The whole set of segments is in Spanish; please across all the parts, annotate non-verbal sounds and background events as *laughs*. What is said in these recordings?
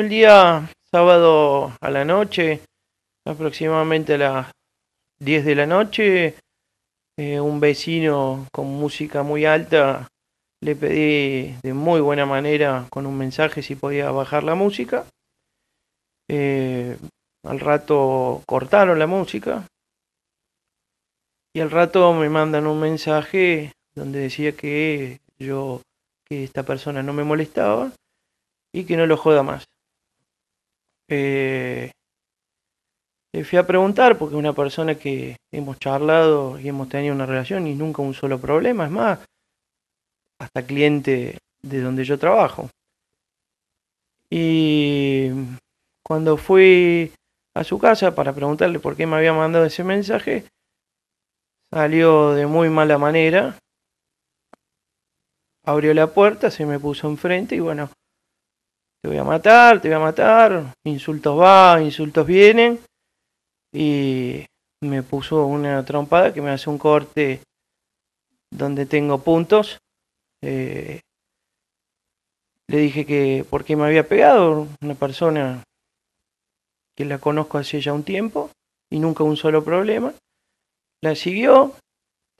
el día sábado a la noche, aproximadamente a las 10 de la noche, eh, un vecino con música muy alta le pedí de muy buena manera con un mensaje si podía bajar la música. Eh, al rato cortaron la música y al rato me mandan un mensaje donde decía que yo, que esta persona no me molestaba y que no lo joda más. Eh, le fui a preguntar porque una persona que hemos charlado y hemos tenido una relación y nunca un solo problema, es más, hasta cliente de donde yo trabajo. Y cuando fui a su casa para preguntarle por qué me había mandado ese mensaje, salió de muy mala manera, abrió la puerta, se me puso enfrente y bueno, te voy a matar, te voy a matar, insultos va, insultos vienen, y me puso una trompada que me hace un corte donde tengo puntos. Eh, le dije que porque me había pegado una persona que la conozco hace ya un tiempo y nunca un solo problema. La siguió,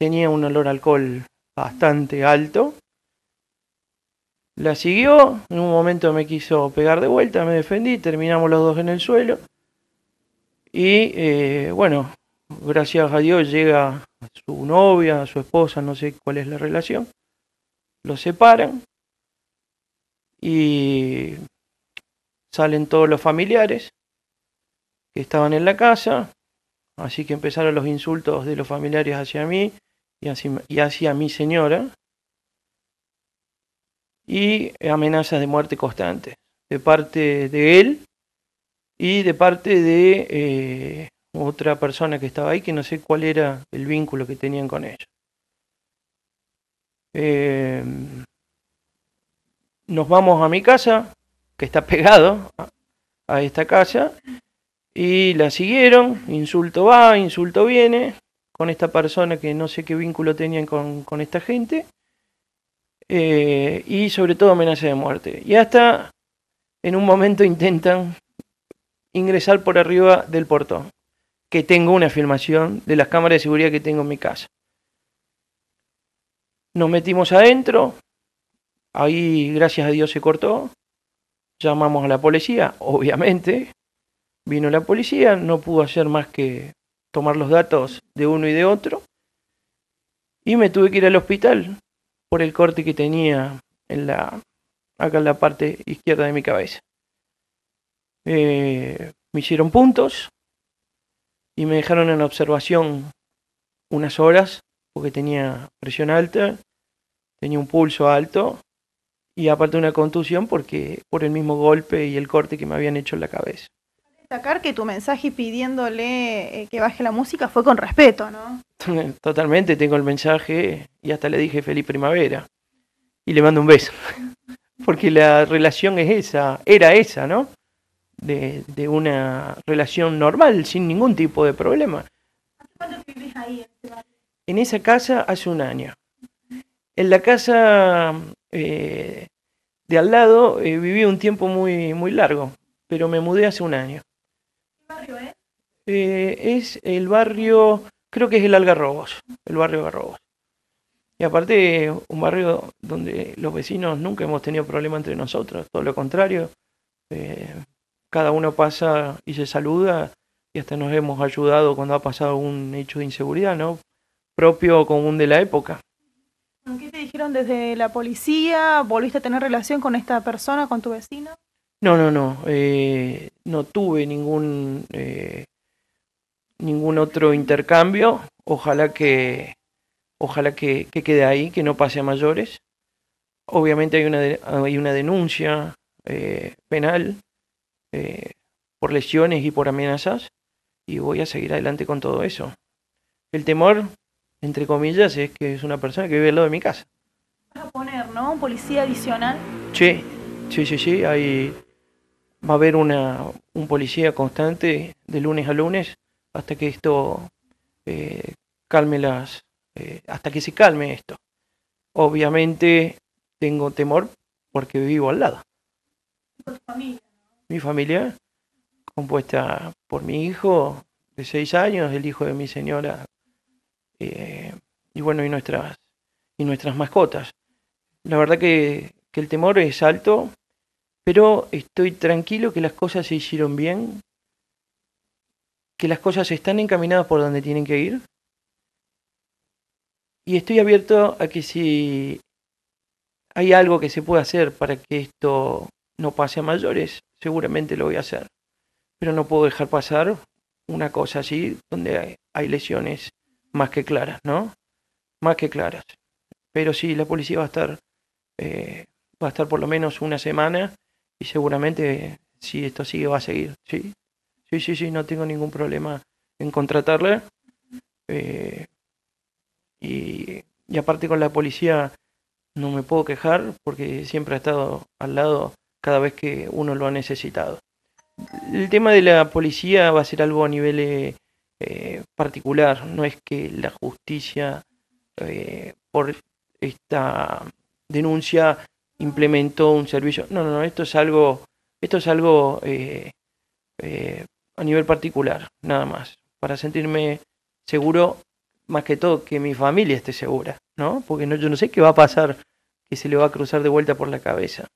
tenía un olor alcohol bastante alto la siguió, en un momento me quiso pegar de vuelta, me defendí, terminamos los dos en el suelo. Y eh, bueno, gracias a Dios llega su novia, su esposa, no sé cuál es la relación. Los separan y salen todos los familiares que estaban en la casa. Así que empezaron los insultos de los familiares hacia mí y hacia mi señora, y amenazas de muerte constantes de parte de él y de parte de eh, otra persona que estaba ahí, que no sé cuál era el vínculo que tenían con ella. Em, nos vamos a mi casa, que está pegado a esta casa, y la siguieron, insulto va, insulto viene, con esta persona que no sé qué vínculo tenían con, con esta gente, eh, y sobre todo amenaza de muerte. Y hasta en un momento intentan ingresar por arriba del portón, que tengo una filmación de las cámaras de seguridad que tengo en mi casa. Nos metimos adentro, ahí gracias a Dios se cortó, llamamos a la policía, obviamente, vino la policía, no pudo hacer más que tomar los datos de uno y de otro, y me tuve que ir al hospital, por el corte que tenía en la, acá en la parte izquierda de mi cabeza. Eh, me hicieron puntos y me dejaron en observación unas horas porque tenía presión alta, tenía un pulso alto y aparte una contusión porque por el mismo golpe y el corte que me habían hecho en la cabeza destacar que tu mensaje pidiéndole eh, que baje la música fue con respeto, ¿no? *laughs* Totalmente, tengo el mensaje y hasta le dije feliz primavera. Y le mando un beso. *laughs* Porque la relación es esa, era esa, ¿no? De, una relación normal, sin ningún tipo de problema. ¿Cuánto vivís ahí? En esa casa hace un año. En la casa eh, de al lado eh, viví un tiempo muy, muy largo, pero me mudé hace un año barrio es? ¿eh? eh, es el barrio, creo que es el Algarrobos, el barrio Algarrobos. Y aparte, un barrio donde los vecinos nunca hemos tenido problema entre nosotros, todo lo contrario. Eh, cada uno pasa y se saluda y hasta nos hemos ayudado cuando ha pasado un hecho de inseguridad, ¿no? Propio común de la época. ¿Qué te dijeron desde la policía? ¿Volviste a tener relación con esta persona, con tu vecino? No, no, no. Eh, no tuve ningún, eh, ningún otro intercambio. Ojalá que, ojalá que, que, quede ahí, que no pase a mayores. Obviamente hay una, hay una denuncia eh, penal eh, por lesiones y por amenazas y voy a seguir adelante con todo eso. El temor, entre comillas, es que es una persona que vive al lado de mi casa. Vas a poner, ¿no? Un policía adicional. Sí, sí, sí, sí. Hay, va a haber una, un policía constante de lunes a lunes hasta que esto eh, calme las, eh, hasta que se calme esto. Obviamente tengo temor porque vivo al lado. Familia. Mi familia, compuesta por mi hijo de seis años, el hijo de mi señora, eh, y bueno, y nuestras, y nuestras mascotas. La verdad que, que el temor es alto, pero estoy tranquilo que las cosas se hicieron bien, que las cosas están encaminadas por donde tienen que ir, y estoy abierto a que si hay algo que se pueda hacer para que esto no pase a mayores, seguramente lo voy a hacer, pero no puedo dejar pasar una cosa así donde hay lesiones más que claras, ¿no? Más que claras. Pero sí, la policía va a estar, eh, va a estar por lo menos una semana y seguramente si esto sigue va a seguir. Sí, sí, sí, sí no tengo ningún problema en contratarle. Eh, y, aparte con la policía no me puedo quejar porque siempre ha estado al lado cada vez que uno lo ha necesitado. El tema de la policía va a ser algo a nivel eh, eh, particular, no es que la justicia por esta denuncia implementó un servicio. No, no, no, esto es algo, esto es algo eh, eh, a nivel particular, nada más. Para sentirme seguro, más que todo, que mi familia esté segura, ¿no? Porque no, yo no sé qué va a pasar, que se le va a cruzar de vuelta por la cabeza.